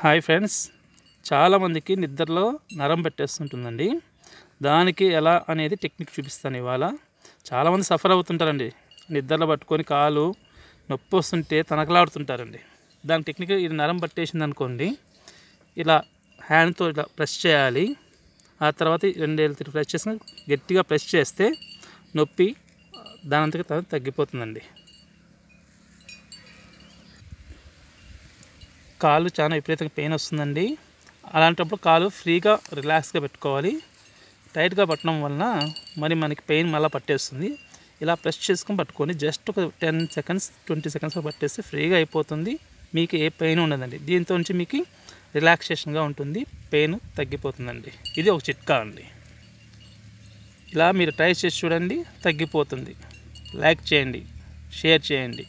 hi friends చాలామందికి నిద్రలో నరం పెట్టేస్తుంటుందండి దానికి ఎలా అనేది టెక్నిక్ చూపిస్తాను ఇవాళ చాలామంది సఫర్ అవుతుంటారండి నిద్రలో పట్టుకొని కాలు నొప్పి వస్తుంటే తనకలాడుతుంటారండి దాని టెక్నిక్ ఇది నరం పట్టేసింది అనుకోండి ఇలా హ్యాండ్తో ఇలా ప్రెస్ చేయాలి ఆ తర్వాత రెండేళ్ళు ప్రెస్ చేసిన గట్టిగా ప్రెస్ చేస్తే నొప్పి దానంతగా తగ్గిపోతుందండి కాళ్ళు చాలా విపరీతంగా పెయిన్ వస్తుందండి అలాంటప్పుడు కాలు ఫ్రీగా రిలాక్స్గా పెట్టుకోవాలి టైట్గా పట్టడం వలన మరి మనకి పెయిన్ మళ్ళీ పట్టేస్తుంది ఇలా ప్రెస్ చేసుకుని పట్టుకొని జస్ట్ ఒక టెన్ సెకండ్స్ ట్వంటీ సెకండ్స్ పట్టేస్తే ఫ్రీగా అయిపోతుంది మీకు ఏ పెయిన్ ఉండదండి దీంతో నుంచి మీకు రిలాక్సేషన్గా ఉంటుంది పెయిన్ తగ్గిపోతుందండి ఇది ఒక చిట్కా అండి ఇలా మీరు ట్రై చేసి చూడండి తగ్గిపోతుంది లైక్ చేయండి షేర్ చేయండి